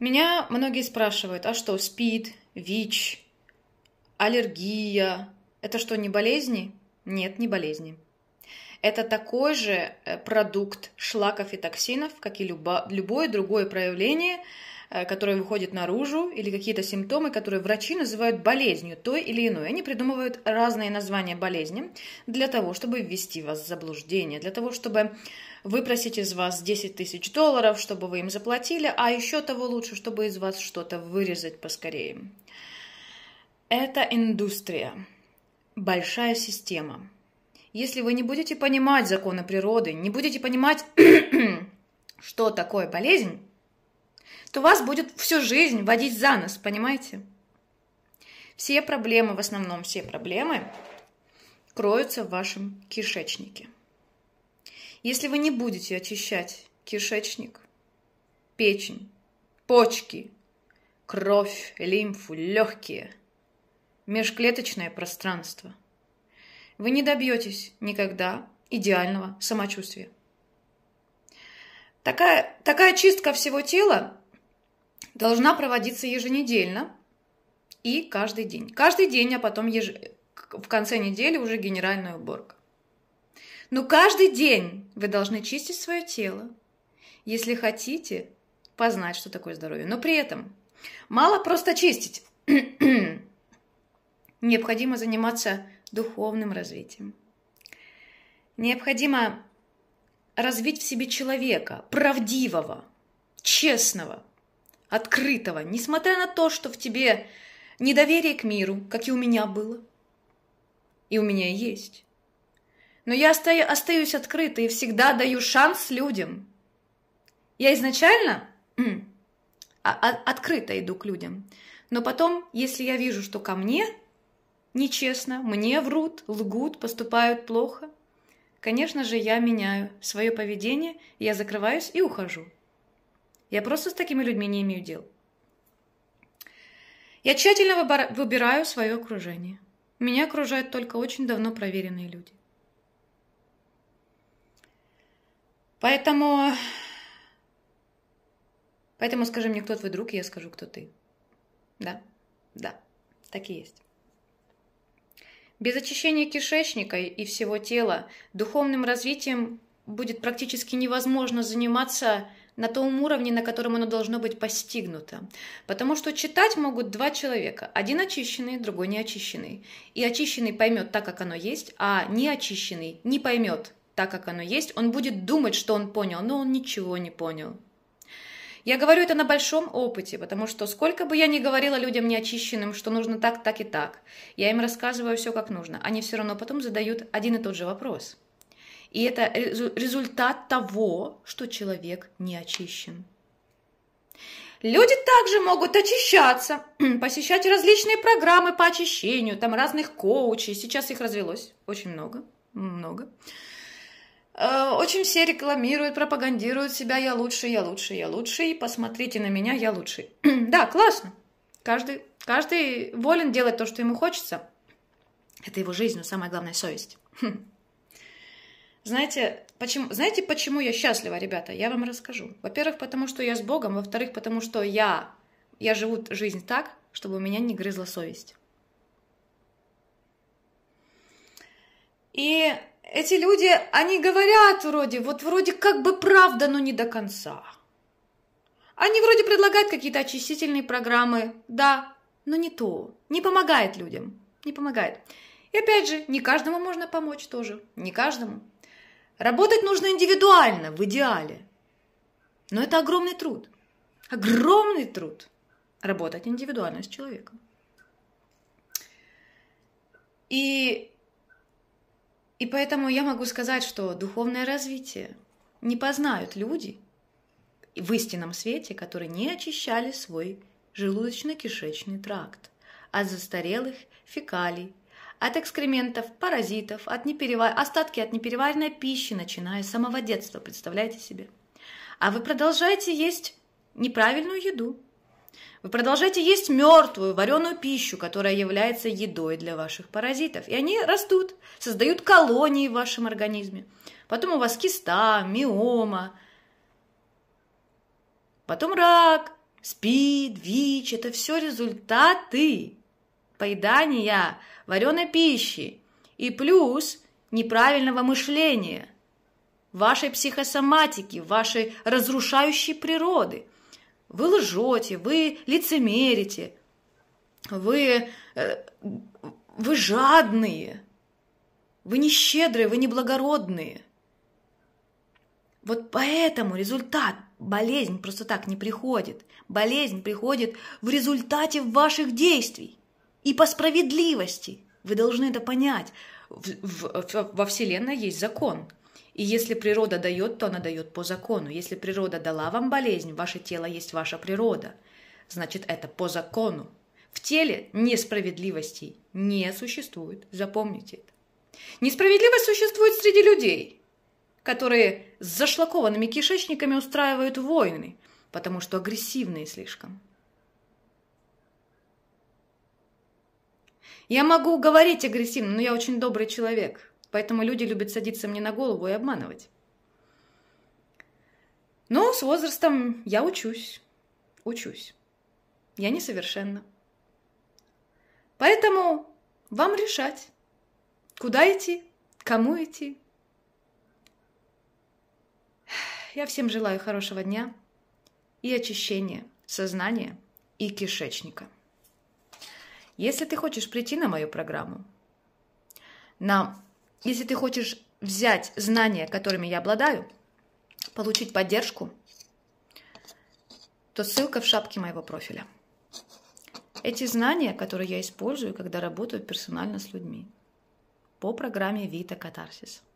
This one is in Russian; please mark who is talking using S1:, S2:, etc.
S1: Меня многие спрашивают, а что, СПИД, ВИЧ, аллергия, это что, не болезни? Нет, не болезни. Это такой же э, продукт шлаков и токсинов, как и любо, любое другое проявление Э, которые выходят наружу, или какие-то симптомы, которые врачи называют болезнью той или иной. Они придумывают разные названия болезни для того, чтобы ввести вас в заблуждение, для того, чтобы выпросить из вас 10 тысяч долларов, чтобы вы им заплатили, а еще того лучше, чтобы из вас что-то вырезать поскорее. Это индустрия, большая система. Если вы не будете понимать законы природы, не будете понимать, что такое болезнь, то вас будет всю жизнь водить за нос, понимаете? Все проблемы, в основном все проблемы, кроются в вашем кишечнике. Если вы не будете очищать кишечник, печень, почки, кровь, лимфу, легкие, межклеточное пространство, вы не добьетесь никогда идеального самочувствия. Такая, такая чистка всего тела должна проводиться еженедельно и каждый день. Каждый день, а потом еж... в конце недели уже генеральная уборка. Но каждый день вы должны чистить свое тело, если хотите познать, что такое здоровье. Но при этом мало просто чистить. Необходимо заниматься духовным развитием. Необходимо развить в себе человека, правдивого, честного, открытого, несмотря на то, что в тебе недоверие к миру, как и у меня было. И у меня есть. Но я остаю, остаюсь открытой и всегда даю шанс людям. Я изначально а, а, открыто иду к людям. Но потом, если я вижу, что ко мне нечестно, мне врут, лгут, поступают плохо, конечно же, я меняю свое поведение, я закрываюсь и ухожу. Я просто с такими людьми не имею дел. Я тщательно выбираю свое окружение. Меня окружают только очень давно проверенные люди. Поэтому... Поэтому скажи мне, кто твой друг, и я скажу, кто ты. Да, да, так и есть. Без очищения кишечника и всего тела духовным развитием будет практически невозможно заниматься на том уровне, на котором оно должно быть постигнуто. Потому что читать могут два человека. Один очищенный, другой неочищенный. И очищенный поймет так, как оно есть, а неочищенный не поймет так, как оно есть. Он будет думать, что он понял, но он ничего не понял. Я говорю это на большом опыте, потому что сколько бы я ни говорила людям неочищенным, что нужно так, так и так, я им рассказываю все как нужно, они все равно потом задают один и тот же вопрос – и это результат того, что человек не очищен. Люди также могут очищаться, посещать различные программы по очищению, там разных коучей. Сейчас их развелось очень много, много. Э, очень все рекламируют, пропагандируют себя, я лучше, я лучше, я лучше, и посмотрите на меня, я лучше. да, классно. Каждый, каждый волен делать то, что ему хочется. Это его жизнь, но самое главное – совесть. Знаете, почему, знаете, почему я счастлива, ребята? Я вам расскажу. Во-первых, потому что я с Богом. Во-вторых, потому что я, я живу жизнь так, чтобы у меня не грызла совесть. И эти люди, они говорят вроде, вот вроде как бы правда, но не до конца. Они вроде предлагают какие-то очистительные программы, да, но не то. Не помогает людям, не помогает. И опять же, не каждому можно помочь тоже, не каждому. Работать нужно индивидуально, в идеале. Но это огромный труд. Огромный труд работать индивидуально с человеком. И, и поэтому я могу сказать, что духовное развитие не познают люди в истинном свете, которые не очищали свой желудочно-кишечный тракт от застарелых фекалий, от экскрементов, паразитов, от неперевар... остатки от непереваренной пищи, начиная с самого детства, представляете себе. А вы продолжаете есть неправильную еду. Вы продолжаете есть мертвую, вареную пищу, которая является едой для ваших паразитов. И они растут, создают колонии в вашем организме. Потом у вас киста, миома, потом рак, спид, ВИЧ. Это все результаты поедания вареной пищи и плюс неправильного мышления, вашей психосоматики, вашей разрушающей природы. Вы лжете, вы лицемерите, вы, э, вы жадные, вы нещедрые, вы неблагородные. Вот поэтому результат, болезнь просто так не приходит. Болезнь приходит в результате ваших действий. И по справедливости. Вы должны это понять. В, в, во Вселенной есть закон. И если природа дает, то она дает по закону. Если природа дала вам болезнь, ваше тело есть ваша природа. Значит, это по закону. В теле несправедливостей не существует. Запомните это. Несправедливость существует среди людей, которые с зашлакованными кишечниками устраивают войны, потому что агрессивные слишком. Я могу говорить агрессивно, но я очень добрый человек. Поэтому люди любят садиться мне на голову и обманывать. Но с возрастом я учусь. Учусь. Я несовершенна. Поэтому вам решать, куда идти, кому идти. Я всем желаю хорошего дня и очищения сознания и кишечника. Если ты хочешь прийти на мою программу, на, если ты хочешь взять знания, которыми я обладаю, получить поддержку, то ссылка в шапке моего профиля. Эти знания, которые я использую, когда работаю персонально с людьми, по программе Вита Катарсис –